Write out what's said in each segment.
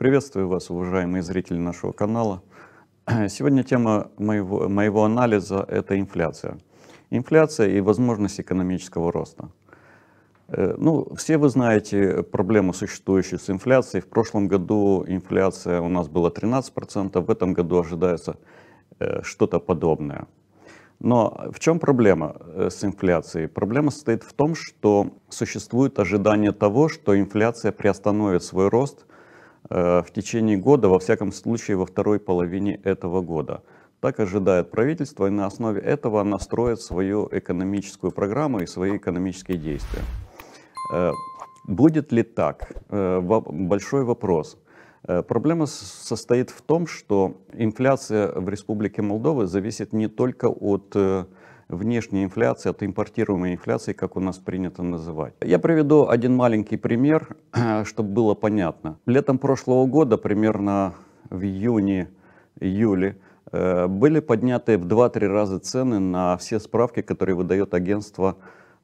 Приветствую вас, уважаемые зрители нашего канала. Сегодня тема моего, моего анализа – это инфляция. Инфляция и возможность экономического роста. Э, ну, все вы знаете проблему, существующую с инфляцией. В прошлом году инфляция у нас была 13%, в этом году ожидается э, что-то подобное. Но в чем проблема э, с инфляцией? Проблема состоит в том, что существует ожидание того, что инфляция приостановит свой рост – Э, в течение года, во всяком случае во второй половине этого года. Так ожидает правительство, и на основе этого она строит свою экономическую программу и свои экономические действия. Э, будет ли так? Э, большой вопрос. Проблема состоит в том, что инфляция в Республике Молдова зависит не только от внешней инфляции от импортируемой инфляции, как у нас принято называть. Я приведу один маленький пример, чтобы было понятно. Летом прошлого года, примерно в июне-июле, э, были подняты в 2-3 раза цены на все справки, которые выдает агентство,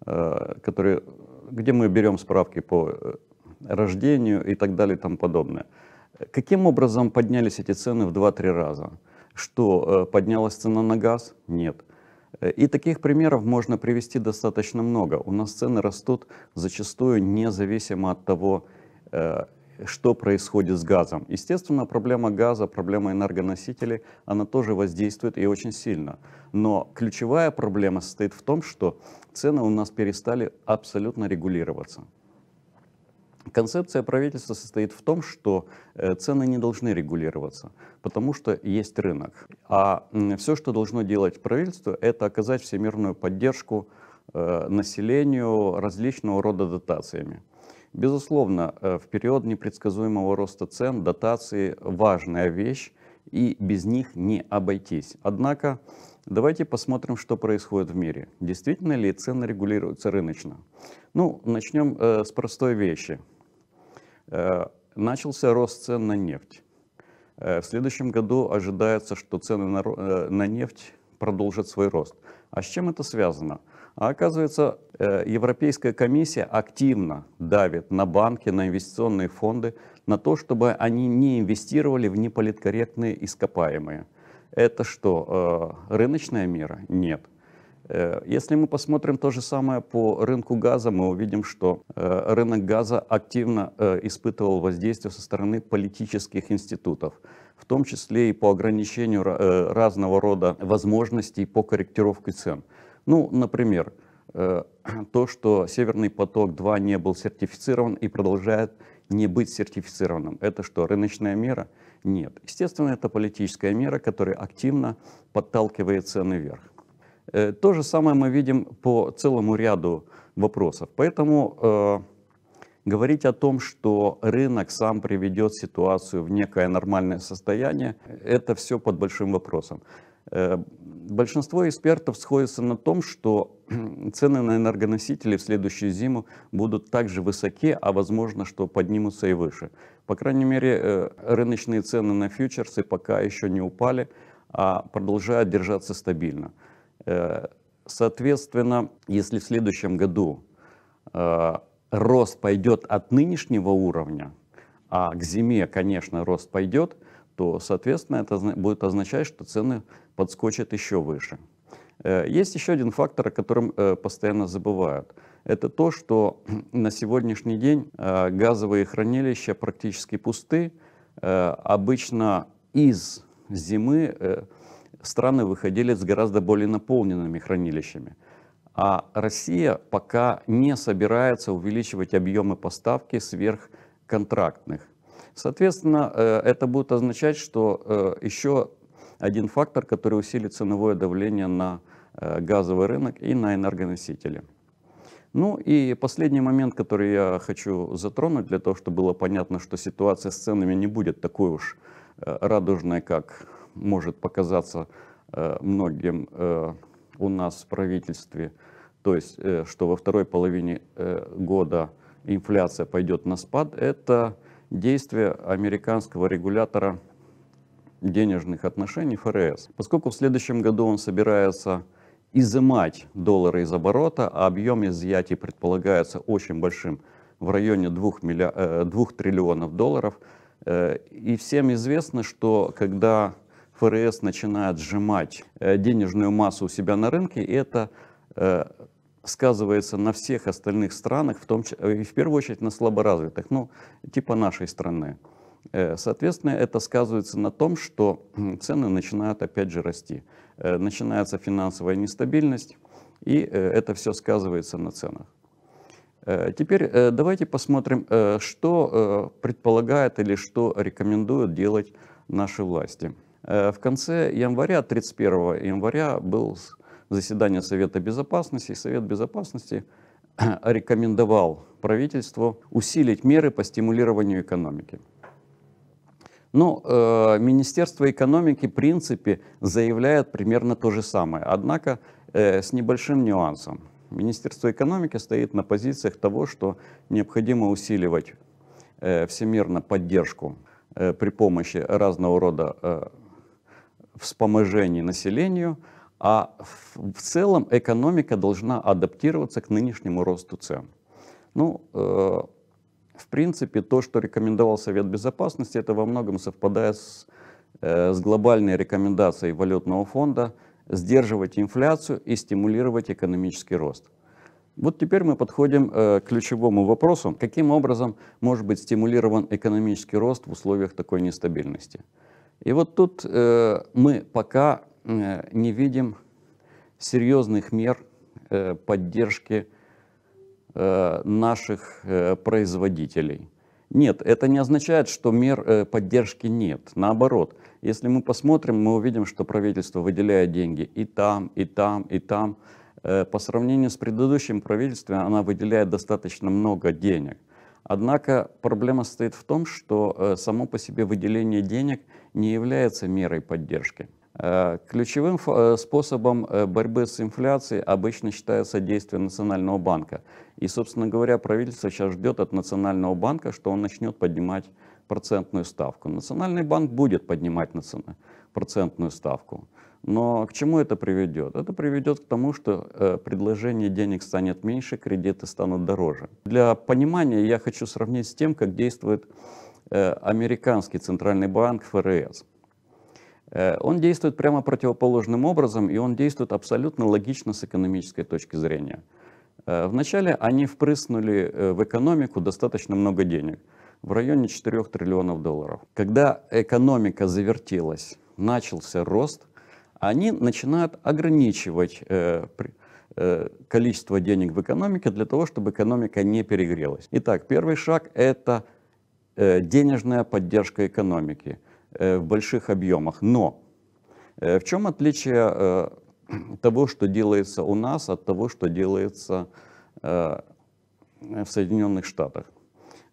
э, которые, где мы берем справки по э, рождению и так далее и тому подобное. Каким образом поднялись эти цены в 2-3 раза? Что, поднялась цена на газ? Нет. И таких примеров можно привести достаточно много. У нас цены растут зачастую независимо от того, э, что происходит с газом. Естественно, проблема газа, проблема энергоносителей, она тоже воздействует и очень сильно. Но ключевая проблема состоит в том, что цены у нас перестали абсолютно регулироваться. Концепция правительства состоит в том, что э, цены не должны регулироваться, потому что есть рынок. А все, что должно делать правительство, это оказать всемирную поддержку э, населению различного рода дотациями. Безусловно, э, в период непредсказуемого роста цен дотации важная вещь, и без них не обойтись. Однако давайте посмотрим, что происходит в мире. Действительно ли цены регулируются рыночно? Ну, начнем э, с простой вещи. Э, начался рост цен на нефть. Э, в следующем году ожидается, что цены на, э, на нефть продолжат свой рост. А с чем это связано? А оказывается, Европейская комиссия активно давит на банки, на инвестиционные фонды, на то, чтобы они не инвестировали в неполиткорректные ископаемые. Это что, рыночная мера? Нет. Э, если мы посмотрим то же самое по рынку газа, мы увидим, что э, рынок газа активно э, испытывал воздействие со стороны политических институтов, в том числе и по ограничению разного рода возможностей по корректировке цен. Ну, например, то, что Северный поток-2 не был сертифицирован и продолжает не быть сертифицированным. Это что, рыночная мера? Нет. Естественно, это политическая мера, которая активно подталкивает цены вверх. Э, то же самое мы видим по целому ряду вопросов. Поэтому э, говорить о том, что рынок сам приведет ситуацию в некое нормальное состояние, это все под большим вопросом. Э, большинство экспертов сходятся на том, что цены на энергоносители в следующую зиму будут также высоки, а возможно, что поднимутся и выше. По крайней мере, э, рыночные цены на фьючерсы пока еще не упали, а продолжают держаться стабильно. Э, соответственно, если в следующем году э, рост пойдет от нынешнего уровня, а к зиме, конечно, рост пойдет, то, соответственно, это будет означать, что цены подскочат еще выше. Э, есть еще один фактор, о котором постоянно забывают. Это то, что на сегодняшний день газовые хранилища практически пусты. Обычно из зимы страны выходили с гораздо более наполненными хранилищами. А Россия пока не собирается увеличивать объемы поставки сверхконтрактных. Соответственно, э, это будет означать, что э, еще один фактор, который усилит ценовое давление на э, газовый рынок и на энергоносители. Ну и последний момент, который я хочу затронуть, для того, чтобы было понятно, что ситуация с ценами не будет такой уж радужной, как может показаться э, многим э, у нас в правительстве, то есть, э, что во второй половине года инфляция пойдет на спад, это действие американского регулятора денежных отношений ФРС. Поскольку в следующем году он собирается изымать доллары из оборота, а объем изъятий предполагается очень большим, в районе 2, миллиар... 2 триллионов долларов, и всем известно, что когда ФРС начинает сжимать э, денежную массу у себя на рынке, и это э, сказывается на всех остальных странах, в, том, числе э, и в первую очередь на слаборазвитых, ну, типа нашей страны. Соответственно, это сказывается на том, что цены начинают опять же расти. Начинается финансовая нестабильность, и это все сказывается на ценах. Теперь давайте посмотрим, что предполагает или что рекомендуют делать наши власти. Э, в конце января, 31 января, было заседание Совета Безопасности, Совет Безопасности рекомендовал правительству усилить меры по стимулированию экономики. Но ну, э, Министерство экономики, в принципе, заявляет примерно то же самое, однако э, с небольшим нюансом. Министерство экономики стоит на позициях того, что необходимо усиливать э, всемирно поддержку э, при помощи разного рода э, вспоможении населению, а в целом экономика должна адаптироваться к нынешнему росту цен. Ну, э, в принципе, то, что рекомендовал Совет Безопасности, это во многом совпадает с, э, с глобальной рекомендацией Валютного фонда сдерживать инфляцию и стимулировать экономический рост. Вот теперь мы подходим э, к ключевому вопросу, каким образом может быть стимулирован экономический рост в условиях такой нестабильности. И вот тут э, мы пока э, не видим серьезных мер э, поддержки э, наших э, производителей. Нет, это не означает, что мер э, поддержки нет. Наоборот, если мы посмотрим, мы увидим, что правительство выделяет деньги и там, и там, и там. Э, по сравнению с предыдущим правительством, она выделяет достаточно много денег. Однако проблема стоит в том, что э, само по себе выделение денег не является мерой поддержки. Э, ключевым э, способом борьбы с инфляцией обычно считается действие Национального банка. И, собственно говоря, правительство сейчас ждет от Национального банка, что он начнет поднимать процентную ставку. Национальный банк будет поднимать процентную ставку. Но к чему это приведет? Это приведет к тому, что э, предложение денег станет меньше, кредиты станут дороже. Для понимания я хочу сравнить с тем, как действует э, американский центральный банк ФРС. Э, он действует прямо противоположным образом, и он действует абсолютно логично с экономической точки зрения. Э, вначале они впрыснули э, в экономику достаточно много денег, в районе 4 триллионов долларов. Когда экономика завертелась, начался рост – они начинают ограничивать э, э, количество денег в экономике для того, чтобы экономика не перегрелась. Итак, первый шаг – это э, денежная поддержка экономики в больших объемах. Но в чем отличие того, что делается у нас, от того, что делается в Соединенных Штатах?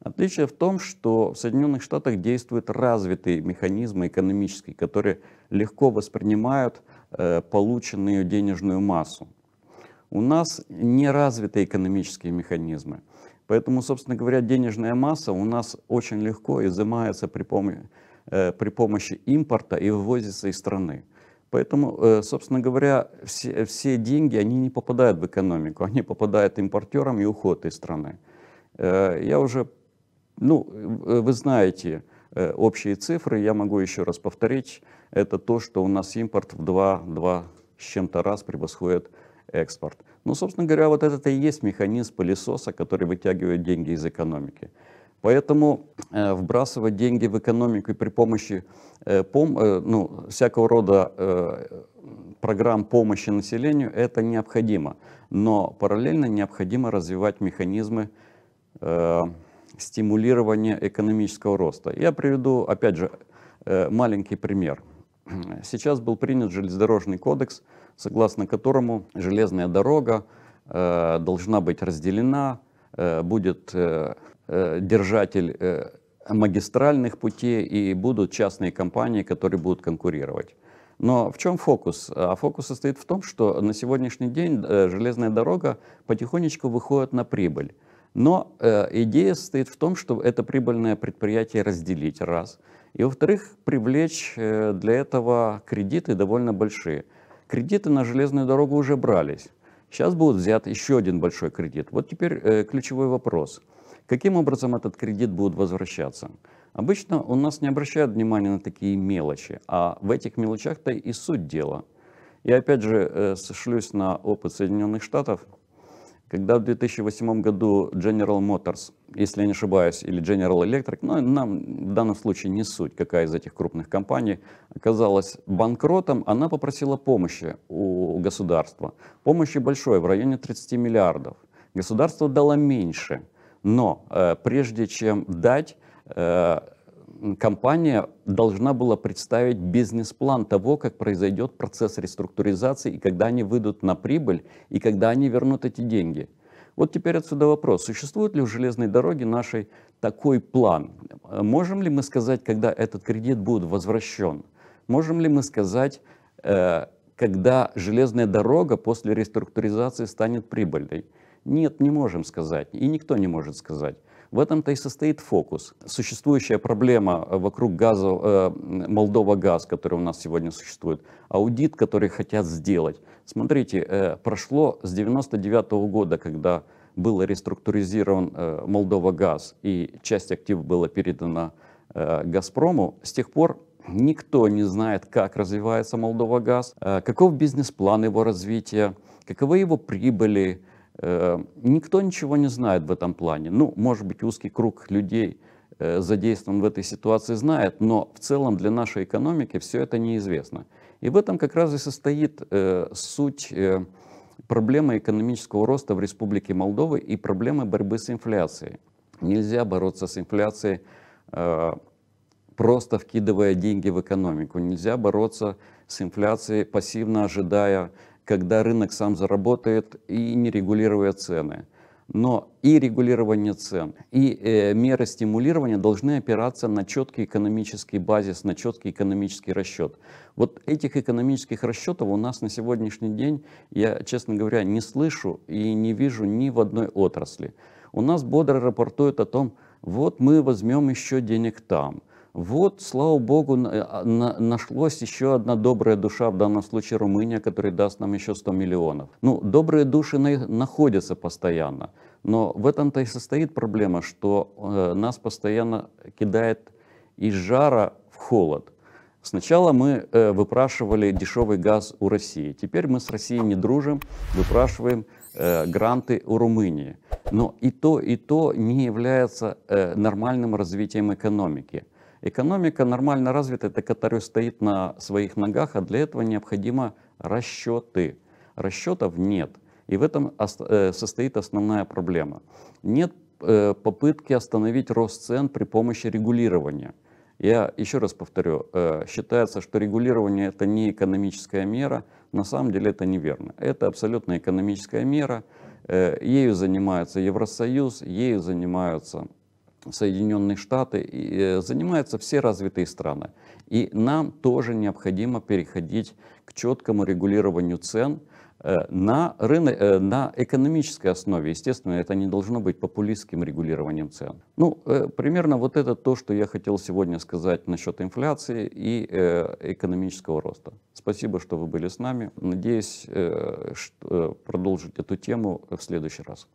Отличие в том, что в Соединенных Штатах действуют развитые механизмы экономические, которые легко воспринимают э, полученную денежную массу. У нас не развиты экономические механизмы. Поэтому, собственно говоря, денежная масса у нас очень легко изымается при, пом э, при помощи импорта и вывозится из страны. Поэтому, э, собственно говоря, все, все деньги, они не попадают в экономику, они попадают импортерам и уходят из страны. я уже ну, э, вы знаете э, общие цифры, я могу еще раз повторить. Это то, что у нас импорт в 2, 2 с чем-то раз превосходит экспорт. Ну, собственно говоря, вот это и есть механизм пылесоса, который вытягивает деньги из экономики. Поэтому э, вбрасывать деньги в экономику при помощи э, пом, э, ну, всякого рода э, программ помощи населению это необходимо. Но параллельно необходимо развивать механизмы э, стимулирования экономического роста. Я приведу, опять же, э, маленький пример. Сейчас был принят железнодорожный кодекс, согласно которому железная дорога э, должна быть разделена, э, будет держатель магистральных путей и будут частные компании, которые будут конкурировать. Но в чем фокус? А фокус состоит в том, что на сегодняшний день железная дорога потихонечку выходит на прибыль. Но э, идея состоит в том, что это прибыльное предприятие разделить, раз. И, во-вторых, привлечь э, для этого кредиты довольно большие. Кредиты на железную дорогу уже брались. Сейчас будет взят еще один большой кредит. Вот теперь э, ключевой вопрос. Каким образом этот кредит будет возвращаться? Обычно у нас не обращают внимания на такие мелочи, а в этих мелочах-то и суть дела. Я опять же э, сошлюсь на опыт Соединенных Штатов – когда в 2008 году General Motors, если я не ошибаюсь, или General Electric, но нам в данном случае не суть, какая из этих крупных компаний, оказалась банкротом, она попросила помощи у государства. Помощи большой, в районе 30 миллиардов. Государство дало меньше, но э, прежде чем дать, э, компания должна была представить бизнес-план того, как произойдет процесс реструктуризации, и когда они выйдут на прибыль, и когда они вернут эти деньги. Вот теперь отсюда вопрос, существует ли у железной дороги нашей такой план? Можем ли мы сказать, когда этот кредит будет возвращен? Можем ли мы сказать, э, когда железная дорога после реструктуризации станет прибыльной? Нет, не можем сказать, и никто не может сказать. В этом-то и состоит фокус. Существующая проблема э, вокруг газа, э, Молдова газ, который у нас сегодня существует, аудит, который хотят сделать. Смотрите, э, прошло с 99 года, когда был реструктуризирован э, Молдова газ и часть активов была передана э, Газпрому, с тех пор Никто не знает, как развивается Молдова газ, э, каков бизнес-план его развития, каковы его прибыли, Э, никто ничего не знает в этом плане. Ну, может быть, узкий круг людей э, задействован в этой ситуации знает, но в целом для нашей экономики все это неизвестно. И в этом как раз и состоит э, суть проблемы экономического роста в Республике Молдова и проблемы борьбы с инфляцией. Нельзя бороться с инфляцией просто вкидывая деньги в экономику. Нельзя бороться с инфляцией, пассивно ожидая когда рынок сам заработает и не регулируя цены. Но и регулирование цен, и э, меры стимулирования должны опираться на четкий экономический базис, на четкий экономический расчет. Вот этих экономических расчетов у нас на сегодняшний день, я, честно говоря, не слышу и не вижу ни в одной отрасли. У нас бодро рапортуют о том, вот мы возьмем еще денег там – вот, слава богу, э, а, нашлось еще одна добрая душа, в данном случае Румыния, которая даст нам еще 100 миллионов. Ну, добрые души находятся постоянно, но в этом-то и состоит проблема, что э, нас постоянно кидает из жара в холод. Сначала мы э, выпрашивали дешевый газ у России, теперь мы с Россией не дружим, выпрашиваем гранты у Румынии. Но и то, и то не является нормальным развитием экономики. Экономика нормально развита, это которая стоит на своих ногах, а для этого необходимо расчеты. Расчетов нет. И в этом э, состоит основная проблема. Нет э, попытки остановить рост цен при помощи регулирования. Я еще раз повторю, э, считается, что регулирование это не экономическая мера, на самом деле это неверно. Это абсолютно экономическая мера, ею занимается Евросоюз, ею занимаются Соединенные Штаты, э, занимаются все развитые страны. И нам тоже необходимо переходить к четкому регулированию цен э, на, рынок, э, на экономической основе. Естественно, это не должно быть популистским регулированием цен. Ну, примерно вот это то, что я хотел сегодня сказать насчет инфляции и экономического роста. Спасибо, что вы были с нами. Надеюсь, продолжить эту тему в следующий раз.